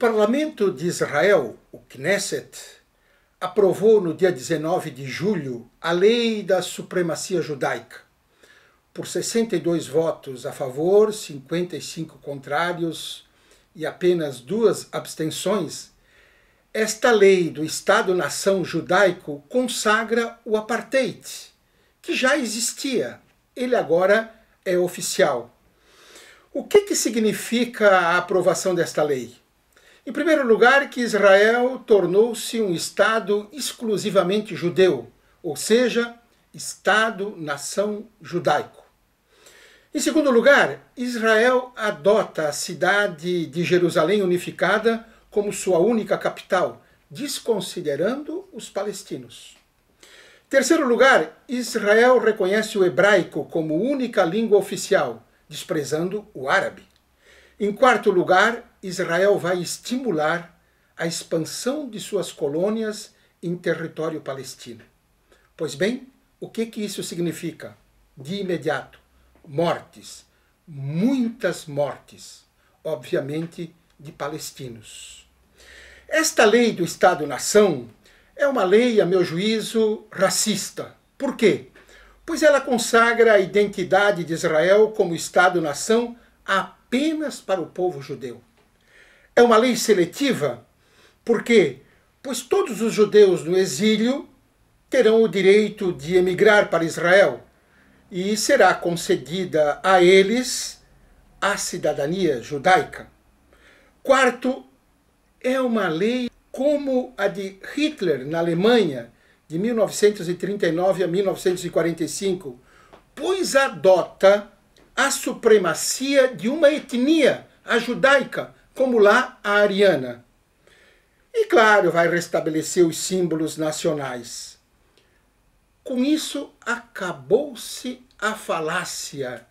parlamento de Israel, o Knesset, aprovou no dia 19 de julho a lei da supremacia judaica, por 62 votos a favor, 55 contrários e apenas duas abstenções, esta lei do Estado-nação judaico consagra o apartheid, que já existia, ele agora é oficial. O que, que significa a aprovação desta lei? Em primeiro lugar, que Israel tornou-se um Estado exclusivamente judeu, ou seja, Estado-nação judaico. Em segundo lugar, Israel adota a cidade de Jerusalém unificada como sua única capital, desconsiderando os palestinos. Terceiro lugar, Israel reconhece o hebraico como única língua oficial, desprezando o árabe. Em quarto lugar, Israel vai estimular a expansão de suas colônias em território palestino. Pois bem, o que, que isso significa? De imediato, mortes, muitas mortes, obviamente de palestinos. Esta lei do Estado-nação é uma lei, a meu juízo, racista. Por quê? Pois ela consagra a identidade de Israel como Estado-nação apenas para o povo judeu. É uma lei seletiva, porque pois todos os judeus no exílio terão o direito de emigrar para Israel e será concedida a eles a cidadania judaica. Quarto, é uma lei como a de Hitler na Alemanha de 1939 a 1945, pois adota a supremacia de uma etnia, a judaica, como lá a ariana. E claro, vai restabelecer os símbolos nacionais. Com isso, acabou-se a falácia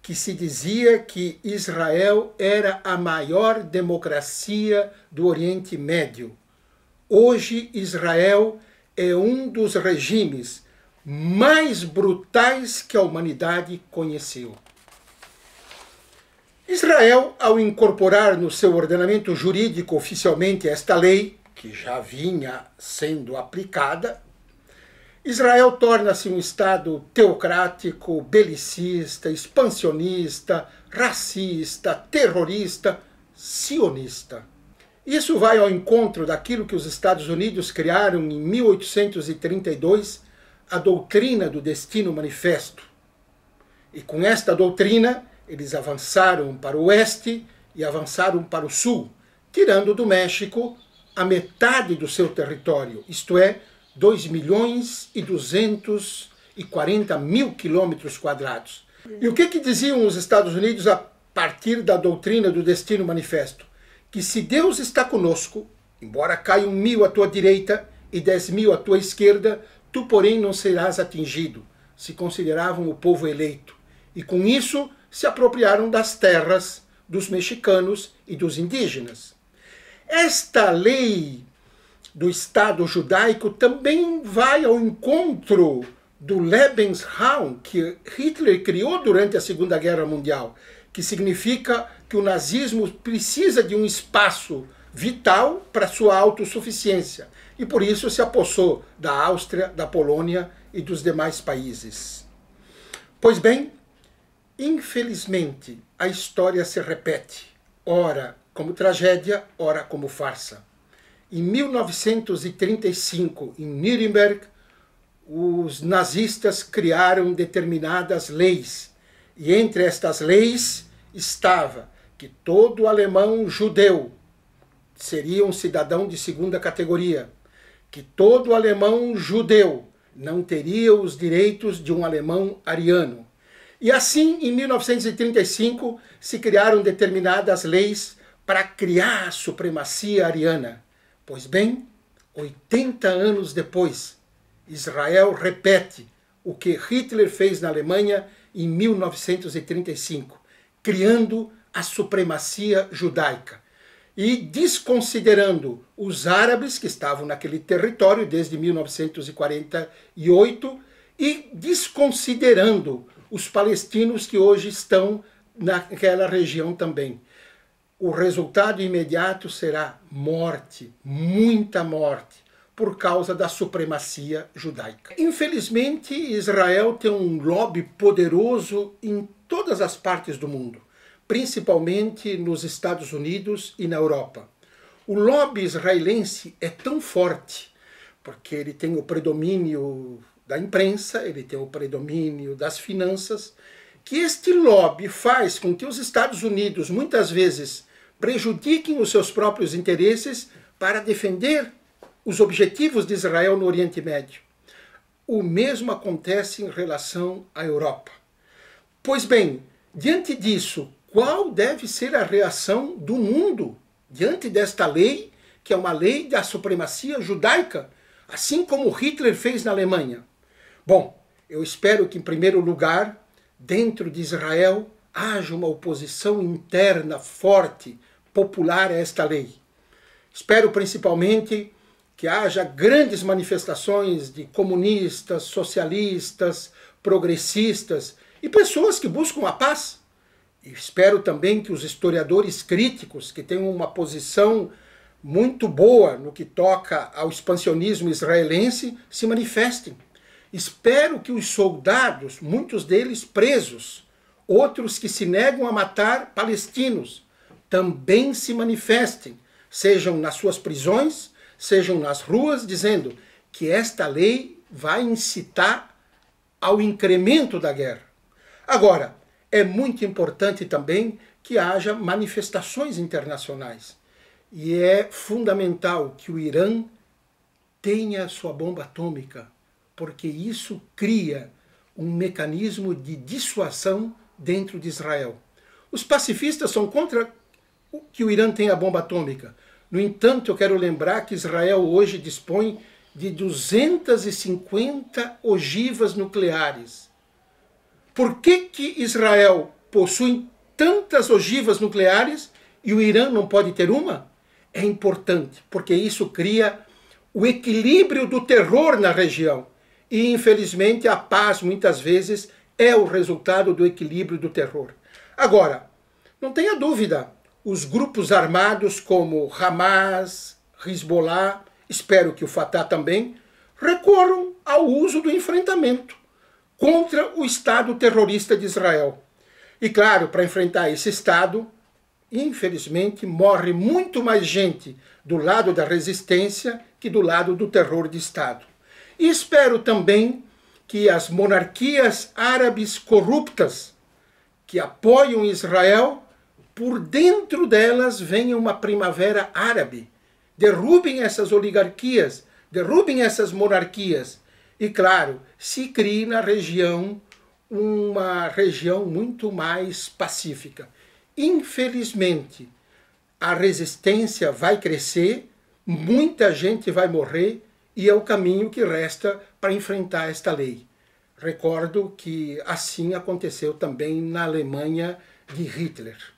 que se dizia que Israel era a maior democracia do Oriente Médio. Hoje, Israel é um dos regimes mais brutais que a humanidade conheceu. Israel, ao incorporar no seu ordenamento jurídico oficialmente esta lei, que já vinha sendo aplicada, Israel torna-se um Estado teocrático, belicista, expansionista, racista, terrorista, sionista. Isso vai ao encontro daquilo que os Estados Unidos criaram em 1832, a doutrina do destino manifesto. E com esta doutrina, eles avançaram para o oeste e avançaram para o sul, tirando do México a metade do seu território, isto é, 2 milhões e 240 mil quilômetros quadrados. E o que, que diziam os Estados Unidos a partir da doutrina do Destino Manifesto? Que se Deus está conosco, embora um mil à tua direita e dez mil à tua esquerda, tu, porém, não serás atingido. Se consideravam o povo eleito. E com isso, se apropriaram das terras dos mexicanos e dos indígenas. Esta lei do Estado judaico também vai ao encontro do Lebensraum que Hitler criou durante a Segunda Guerra Mundial, que significa que o nazismo precisa de um espaço vital para sua autossuficiência e por isso se apossou da Áustria, da Polônia e dos demais países. Pois bem, Infelizmente, a história se repete, ora como tragédia, ora como farsa. Em 1935, em Nuremberg, os nazistas criaram determinadas leis, e entre estas leis estava que todo alemão judeu seria um cidadão de segunda categoria, que todo alemão judeu não teria os direitos de um alemão ariano e assim, em 1935, se criaram determinadas leis para criar a supremacia ariana. Pois bem, 80 anos depois, Israel repete o que Hitler fez na Alemanha em 1935, criando a supremacia judaica e desconsiderando os árabes que estavam naquele território desde 1948 e desconsiderando os palestinos que hoje estão naquela região também. O resultado imediato será morte, muita morte, por causa da supremacia judaica. Infelizmente, Israel tem um lobby poderoso em todas as partes do mundo, principalmente nos Estados Unidos e na Europa. O lobby israelense é tão forte, porque ele tem o predomínio da imprensa, ele tem o predomínio das finanças, que este lobby faz com que os Estados Unidos muitas vezes prejudiquem os seus próprios interesses para defender os objetivos de Israel no Oriente Médio. O mesmo acontece em relação à Europa. Pois bem, diante disso, qual deve ser a reação do mundo diante desta lei, que é uma lei da supremacia judaica, assim como Hitler fez na Alemanha? Bom, eu espero que, em primeiro lugar, dentro de Israel haja uma oposição interna forte, popular a esta lei. Espero principalmente que haja grandes manifestações de comunistas, socialistas, progressistas e pessoas que buscam a paz. E espero também que os historiadores críticos, que têm uma posição muito boa no que toca ao expansionismo israelense, se manifestem. Espero que os soldados, muitos deles presos, outros que se negam a matar palestinos, também se manifestem, sejam nas suas prisões, sejam nas ruas, dizendo que esta lei vai incitar ao incremento da guerra. Agora, é muito importante também que haja manifestações internacionais. E é fundamental que o Irã tenha sua bomba atômica porque isso cria um mecanismo de dissuasão dentro de Israel. Os pacifistas são contra que o Irã tenha a bomba atômica. No entanto, eu quero lembrar que Israel hoje dispõe de 250 ogivas nucleares. Por que, que Israel possui tantas ogivas nucleares e o Irã não pode ter uma? É importante, porque isso cria o equilíbrio do terror na região. E, infelizmente, a paz muitas vezes é o resultado do equilíbrio do terror. Agora, não tenha dúvida, os grupos armados como Hamas, Hezbollah, espero que o Fatah também, recorram ao uso do enfrentamento contra o Estado terrorista de Israel. E claro, para enfrentar esse Estado, infelizmente, morre muito mais gente do lado da resistência que do lado do terror de Estado espero também que as monarquias árabes corruptas que apoiam Israel, por dentro delas venha uma primavera árabe. Derrubem essas oligarquias, derrubem essas monarquias. E claro, se crie na região uma região muito mais pacífica. Infelizmente, a resistência vai crescer, muita gente vai morrer e é o caminho que resta para enfrentar esta lei. Recordo que assim aconteceu também na Alemanha de Hitler.